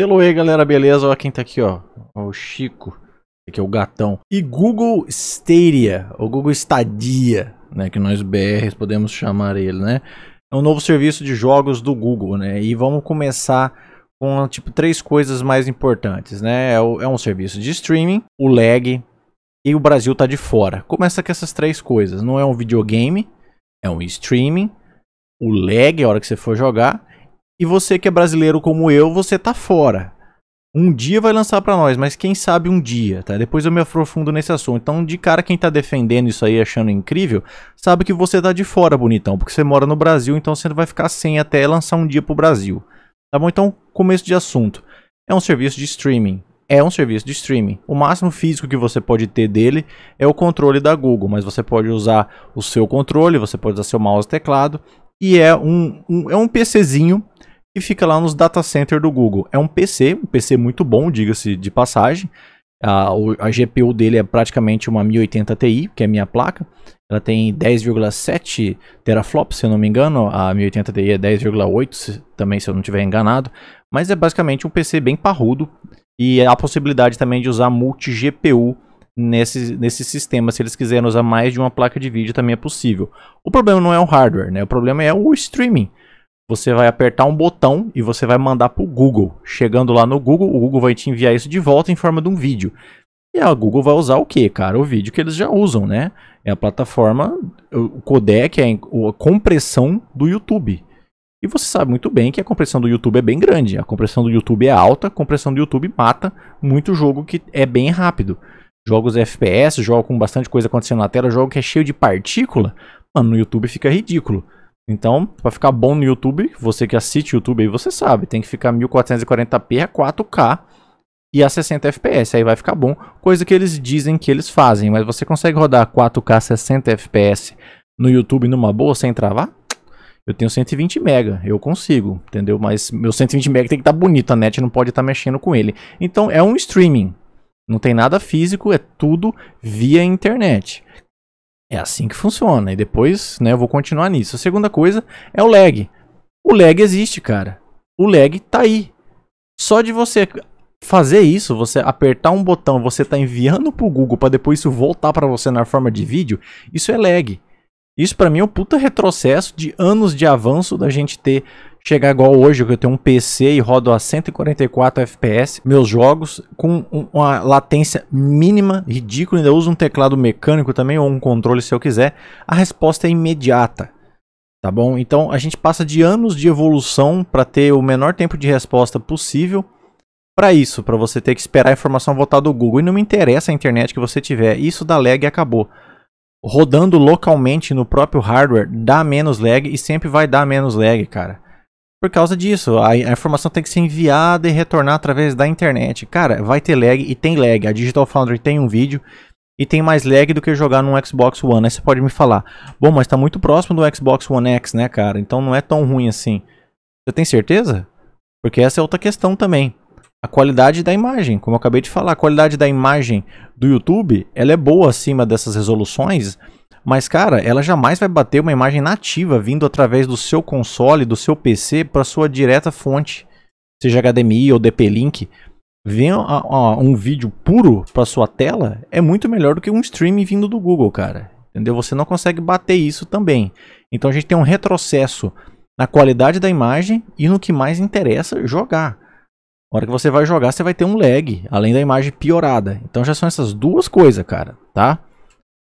Seloe, galera, beleza? Ó, quem tá aqui, ó. ó o Chico, que é o gatão. E Google Stadia, ou Google Stadia, né? Que nós BRs podemos chamar ele, né? É um novo serviço de jogos do Google, né? E vamos começar com, tipo, três coisas mais importantes, né? É, o, é um serviço de streaming, o lag e o Brasil tá de fora. Começa com essas três coisas. Não é um videogame, é um streaming, o lag a hora que você for jogar e você que é brasileiro como eu, você tá fora. Um dia vai lançar para nós, mas quem sabe um dia, tá? Depois eu me aprofundo nesse assunto. Então, de cara, quem tá defendendo isso aí, achando incrível, sabe que você tá de fora, bonitão, porque você mora no Brasil, então você vai ficar sem até lançar um dia pro Brasil. Tá bom? Então, começo de assunto. É um serviço de streaming. É um serviço de streaming. O máximo físico que você pode ter dele é o controle da Google, mas você pode usar o seu controle, você pode usar seu mouse e teclado. E é um, um, é um PCzinho e fica lá nos data center do Google. É um PC, um PC muito bom, diga-se de passagem. A, a, GPU dele é praticamente uma 1080 Ti, que é a minha placa. Ela tem 10,7 teraflops, se eu não me engano. A 1080 Ti é 10,8 também, se eu não estiver enganado. Mas é basicamente um PC bem parrudo. E há é a possibilidade também de usar multi-GPU nesse, nesse sistema. Se eles quiserem usar mais de uma placa de vídeo, também é possível. O problema não é o hardware, né? O problema é o streaming você vai apertar um botão e você vai mandar para o Google. Chegando lá no Google, o Google vai te enviar isso de volta em forma de um vídeo. E a Google vai usar o que, cara? O vídeo que eles já usam, né? É a plataforma, o codec é a compressão do YouTube. E você sabe muito bem que a compressão do YouTube é bem grande. A compressão do YouTube é alta, a compressão do YouTube mata muito jogo que é bem rápido. Jogos FPS, jogo com bastante coisa acontecendo na tela, jogo que é cheio de partícula, mano, no YouTube fica ridículo. Então, para ficar bom no YouTube, você que assiste YouTube aí, você sabe, tem que ficar 1440p a 4K e a 60 FPS, aí vai ficar bom, coisa que eles dizem que eles fazem, mas você consegue rodar 4K 60 FPS no YouTube numa boa sem travar? Eu tenho 120 mega, eu consigo, entendeu? Mas meu 120 mega tem que estar tá bonito, a net não pode estar tá mexendo com ele. Então é um streaming, não tem nada físico, é tudo via internet. É assim que funciona. E depois, né, eu vou continuar nisso. A segunda coisa é o lag. O lag existe, cara. O lag tá aí. Só de você fazer isso, você apertar um botão, você tá enviando pro Google para depois isso voltar para você na forma de vídeo, isso é lag. Isso para mim é um puta retrocesso de anos de avanço da gente ter chegar igual hoje, que eu tenho um PC e rodo a 144 FPS meus jogos com uma latência mínima, ridícula, ainda uso um teclado mecânico também ou um controle se eu quiser, a resposta é imediata. Tá bom? Então a gente passa de anos de evolução para ter o menor tempo de resposta possível para isso, para você ter que esperar a informação voltar do Google. E não me interessa a internet que você tiver, isso dá lag e acabou rodando localmente no próprio hardware dá menos lag e sempre vai dar menos lag, cara por causa disso. A, a, informação tem que ser enviada e retornar através da internet. Cara, vai ter lag e tem lag. A Digital Foundry tem um vídeo e tem mais lag do que jogar no Xbox One. Aí né? você pode me falar, bom, mas tá muito próximo do Xbox One X, né, cara? Então não é tão ruim assim. Você tem certeza? Porque essa é outra questão também. A qualidade da imagem, como eu acabei de falar, a qualidade da imagem do YouTube, ela é boa acima dessas resoluções mas, cara, ela jamais vai bater uma imagem nativa vindo através do seu console, do seu PC, para sua direta fonte, seja HDMI ou DP-Link. Vem um vídeo puro para sua tela é muito melhor do que um stream vindo do Google, cara. Entendeu? Você não consegue bater isso também. Então a gente tem um retrocesso na qualidade da imagem e no que mais interessa, jogar. Na hora que você vai jogar, você vai ter um lag, além da imagem piorada. Então já são essas duas coisas, cara, tá?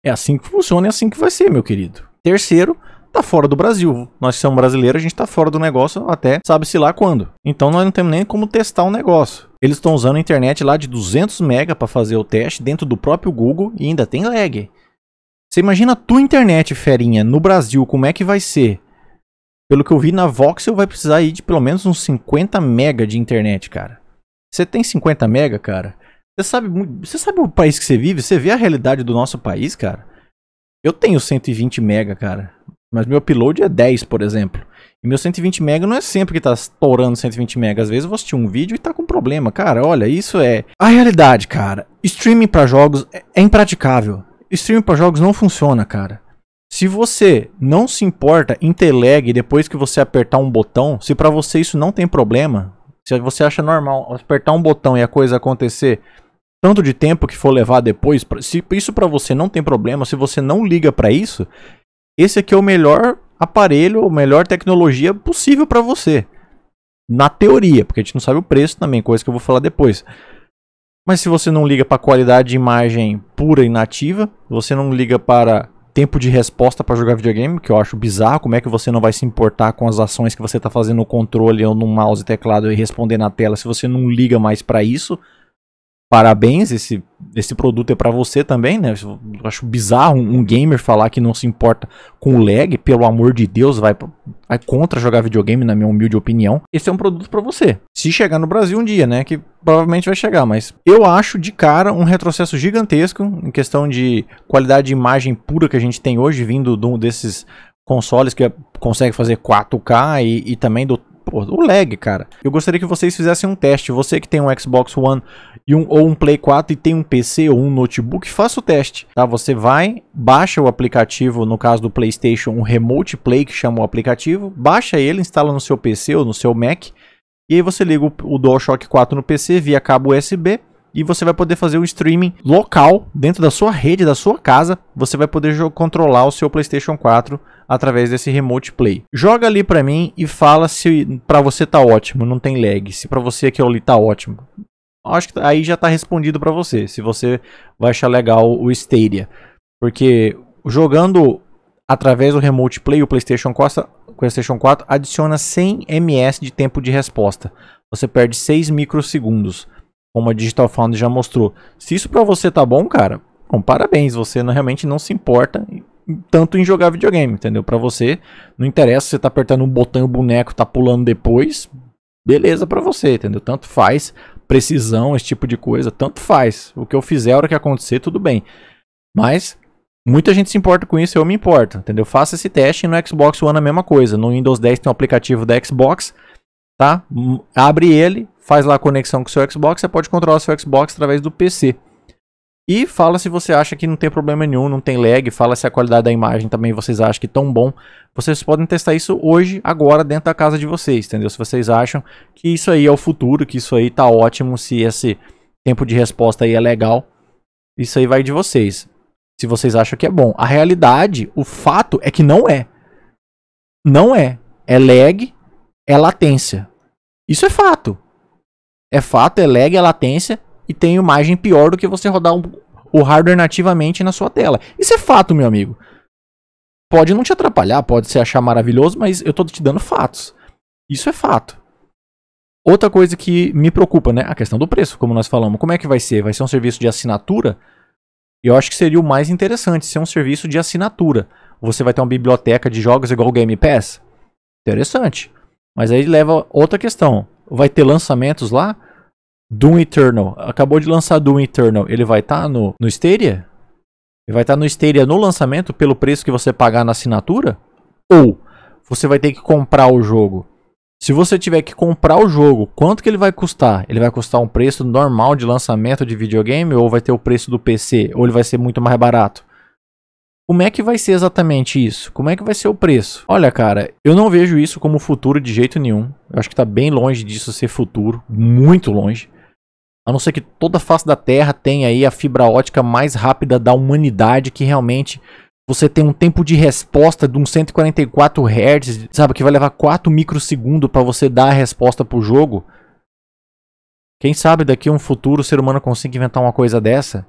É assim que funciona, é assim que vai ser, meu querido. Terceiro, tá fora do Brasil. Nós somos brasileiros, a gente tá fora do negócio até sabe-se lá quando. Então nós não temos nem como testar o um negócio. Eles estão usando a internet lá de 200 mega para fazer o teste dentro do próprio Google e ainda tem lag. Você imagina a tua internet, ferinha, no Brasil, como é que vai ser? Pelo que eu vi na Voxel, vai precisar ir de pelo menos uns 50 mega de internet, cara. Você tem 50 mega, cara? Você sabe, você sabe o país que você vive? Você vê a realidade do nosso país, cara? Eu tenho 120 mega, cara. Mas meu upload é 10, por exemplo. E meu 120 mega não é sempre que tá estourando 120 mega. Às vezes eu vou assistir um vídeo e tá com problema. Cara, olha, isso é a realidade, cara. Streaming para jogos é, é impraticável. Streaming para jogos não funciona, cara. Se você não se importa em ter lag depois que você apertar um botão, se para você isso não tem problema, se você acha normal apertar um botão e a coisa acontecer, tanto de tempo que for levar depois, se isso para você não tem problema, se você não liga para isso, esse aqui é o melhor aparelho, a melhor tecnologia possível para você. Na teoria, porque a gente não sabe o preço também, coisa que eu vou falar depois. Mas se você não liga para qualidade de imagem pura e nativa, você não liga para tempo de resposta para jogar videogame, que eu acho bizarro. Como é que você não vai se importar com as ações que você está fazendo no controle ou no mouse e teclado e responder na tela se você não liga mais para isso? Parabéns, esse, esse produto é para você também, né? Eu acho bizarro um, um gamer falar que não se importa com lag, pelo amor de Deus, vai é contra jogar videogame, na minha humilde opinião, esse é um produto para você. Se chegar no Brasil um dia, né? Que provavelmente vai chegar, mas eu acho de cara um retrocesso gigantesco em questão de qualidade de imagem pura que a gente tem hoje, vindo de um desses consoles que é, consegue fazer 4K e, e também do pô, o lag, cara. Eu gostaria que vocês fizessem um teste. Você que tem um Xbox One e um, ou um Play 4 e tem um PC ou um notebook, faça o teste, tá? Você vai, baixa o aplicativo, no caso do PlayStation, um Remote Play, que chama o aplicativo, baixa ele, instala no seu PC ou no seu Mac, e aí você liga o, o DualShock 4 no PC via cabo USB, e você vai poder fazer um streaming local dentro da sua rede, da sua casa. Você vai poder controlar o seu PlayStation 4 através desse Remote Play. Joga ali para mim e fala se para você tá ótimo, não tem lag. Se para você aqui ali tá ótimo. Acho que aí já tá respondido para você, se você vai achar legal o Stadia. Porque jogando através do Remote Play, o PlayStation 4, PlayStation 4 adiciona 100 ms de tempo de resposta. Você perde 6 microsegundos como a Digital Foundry já mostrou. Se isso para você tá bom, cara, bom, parabéns, você não, realmente não se importa tanto em jogar videogame, entendeu? Para você não interessa se você tá apertando um botão e o boneco tá pulando depois, beleza para você, entendeu? Tanto faz precisão, esse tipo de coisa, tanto faz. O que eu fizer, a hora que acontecer, tudo bem. Mas Muita gente se importa com isso, eu me importo, entendeu? Faça esse teste e no Xbox One a mesma coisa. No Windows 10 tem um aplicativo da Xbox tá? Abre ele, faz lá a conexão com o seu Xbox, você pode controlar o seu Xbox através do PC. E fala se você acha que não tem problema nenhum, não tem lag, fala se a qualidade da imagem também vocês acham que é tão bom. Vocês podem testar isso hoje, agora, dentro da casa de vocês, entendeu? Se vocês acham que isso aí é o futuro, que isso aí tá ótimo, se esse tempo de resposta aí é legal, isso aí vai de vocês. Se vocês acham que é bom. A realidade, o fato é que não é. Não é. É lag, é latência. Isso é fato. É fato, é lag, é latência e tem imagem pior do que você rodar um, o hardware nativamente na sua tela. Isso é fato, meu amigo. Pode não te atrapalhar, pode se achar maravilhoso, mas eu estou te dando fatos. Isso é fato. Outra coisa que me preocupa, né? A questão do preço, como nós falamos. Como é que vai ser? Vai ser um serviço de assinatura? Eu acho que seria o mais interessante ser um serviço de assinatura. Você vai ter uma biblioteca de jogos igual o Game Pass? Interessante. Mas aí leva outra questão. Vai ter lançamentos lá? Doom Eternal. Acabou de lançar Doom Eternal. Ele vai estar tá no, no Stadia? Ele vai estar tá no Stadia no lançamento pelo preço que você pagar na assinatura? Ou você vai ter que comprar o jogo? Se você tiver que comprar o jogo, quanto que ele vai custar? Ele vai custar um preço normal de lançamento de videogame ou vai ter o preço do PC? Ou ele vai ser muito mais barato? Como é que vai ser exatamente isso? Como é que vai ser o preço? Olha, cara, eu não vejo isso como futuro de jeito nenhum. Eu acho que tá bem longe disso ser futuro, muito longe. A não ser que toda a face da Terra tenha aí a fibra ótica mais rápida da humanidade, que realmente você tem um tempo de resposta de uns 144 Hz, sabe, que vai levar 4 microsegundos para você dar a resposta pro jogo. Quem sabe daqui a um futuro o ser humano consiga inventar uma coisa dessa?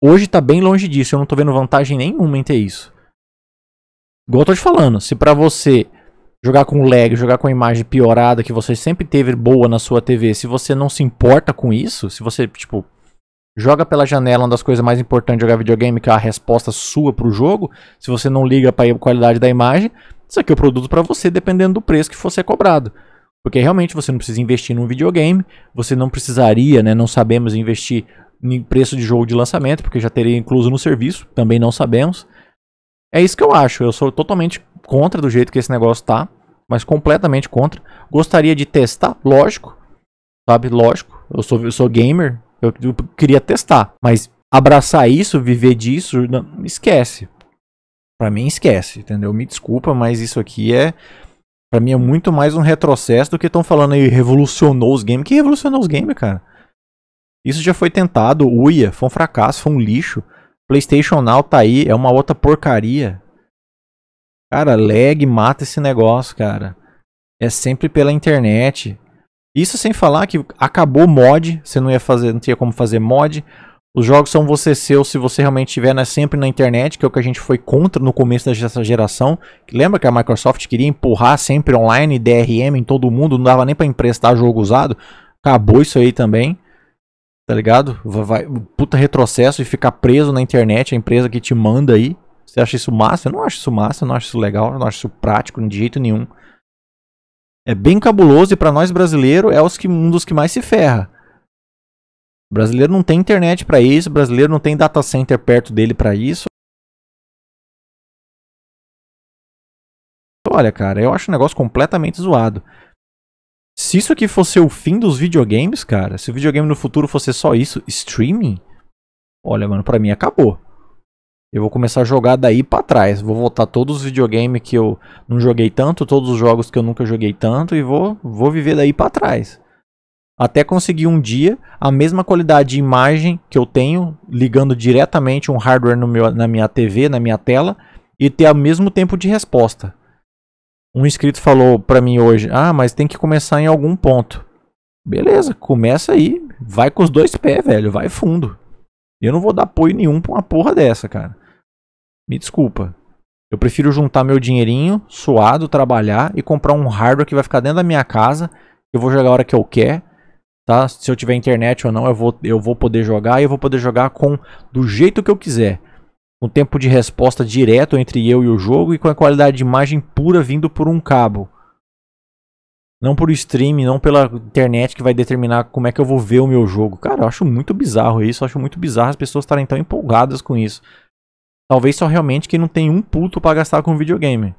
Hoje tá bem longe disso, eu não tô vendo vantagem nenhuma em ter isso. Igual eu tô te falando, se pra você jogar com lag, jogar com a imagem piorada que você sempre teve boa na sua TV, se você não se importa com isso, se você, tipo, joga pela janela, uma das coisas mais importantes de jogar videogame, que é a resposta sua pro jogo, se você não liga para a qualidade da imagem, isso aqui é o produto para você, dependendo do preço que fosse cobrado. Porque realmente você não precisa investir num videogame, você não precisaria, né, não sabemos investir em preço de jogo de lançamento, porque já teria incluso no serviço, também não sabemos. É isso que eu acho. Eu sou totalmente contra do jeito que esse negócio tá, mas completamente contra. Gostaria de testar, lógico, sabe? Lógico. Eu sou, eu sou gamer, eu, eu queria testar, mas abraçar isso, viver disso, não, esquece. Para mim, esquece, entendeu? Me desculpa, mas isso aqui é. Pra mim é muito mais um retrocesso do que estão falando aí, revolucionou os games. Que revolucionou os games, cara? Isso já foi tentado, uia, foi um fracasso, foi um lixo. PlayStation Now tá aí, é uma outra porcaria. Cara, lag mata esse negócio, cara. É sempre pela internet. Isso sem falar que acabou mod, você não ia fazer, não tinha como fazer mod. Os jogos são você seu se você realmente tiver né, sempre na internet, que é o que a gente foi contra no começo dessa geração. Lembra que a Microsoft queria empurrar sempre online DRM em todo mundo, não dava nem para emprestar jogo usado? Acabou isso aí também. Tá ligado? Vai, vai, puta retrocesso e ficar preso na internet, a empresa que te manda aí. Você acha isso massa? Eu não acho isso massa, eu não acho isso legal, eu não acho isso prático de jeito nenhum. É bem cabuloso e para nós brasileiros é que, um dos que mais se ferra. O brasileiro não tem internet para isso, o brasileiro não tem data center perto dele para isso. Olha, cara, eu acho um negócio completamente zoado se isso aqui fosse o fim dos videogames, cara, se o videogame no futuro fosse só isso, streaming, olha, mano, pra mim acabou. Eu vou começar a jogar daí para trás. Vou voltar todos os videogames que eu não joguei tanto, todos os jogos que eu nunca joguei tanto e vou, vou viver daí para trás. Até conseguir um dia a mesma qualidade de imagem que eu tenho ligando diretamente um hardware meu, na minha TV, na minha tela e ter o mesmo tempo de resposta. Um inscrito falou para mim hoje: "Ah, mas tem que começar em algum ponto". Beleza, começa aí, vai com os dois pés, velho, vai fundo. Eu não vou dar apoio nenhum pra uma porra dessa, cara. Me desculpa. Eu prefiro juntar meu dinheirinho, suado, trabalhar e comprar um hardware que vai ficar dentro da minha casa, eu vou jogar a hora que eu quer, tá? Se eu tiver internet ou não, eu vou, eu vou poder jogar e eu vou poder jogar com do jeito que eu quiser um tempo de resposta direto entre eu e o jogo e com a qualidade de imagem pura vindo por um cabo. Não por stream, não pela internet que vai determinar como é que eu vou ver o meu jogo. Cara, eu acho muito bizarro isso, eu acho muito bizarro as pessoas estarem tão empolgadas com isso. Talvez só realmente quem não tem um puto para gastar com videogame.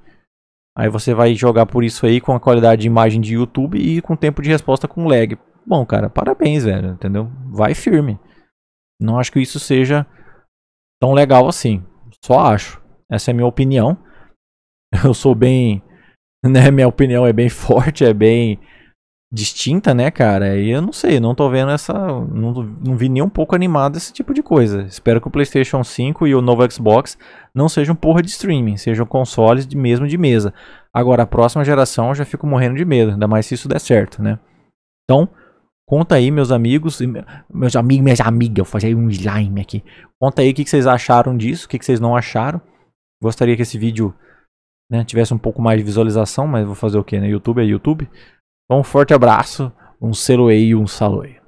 Aí você vai jogar por isso aí com a qualidade de imagem de YouTube e com tempo de resposta com lag. Bom, cara, parabéns, velho, entendeu? Vai firme. Não acho que isso seja tão legal assim. Só acho. Essa é a minha opinião. Eu sou bem. Né, minha opinião é bem forte, é bem distinta, né, cara? E eu não sei, não tô vendo essa. Não, não vi nem um pouco animado esse tipo de coisa. Espero que o PlayStation 5 e o novo Xbox não sejam porra de streaming, sejam consoles de mesmo de mesa. Agora, a próxima geração eu já fico morrendo de medo, ainda mais se isso der certo, né? Então, Conta aí, meus amigos, meus amigos, minhas amigas, eu fazer um slime aqui. Conta aí o que, vocês acharam disso, o que, vocês não acharam. Gostaria que esse vídeo né, tivesse um pouco mais de visualização, mas vou fazer o que, No né? YouTube é YouTube. Então, um forte abraço, um seloei e um saloei.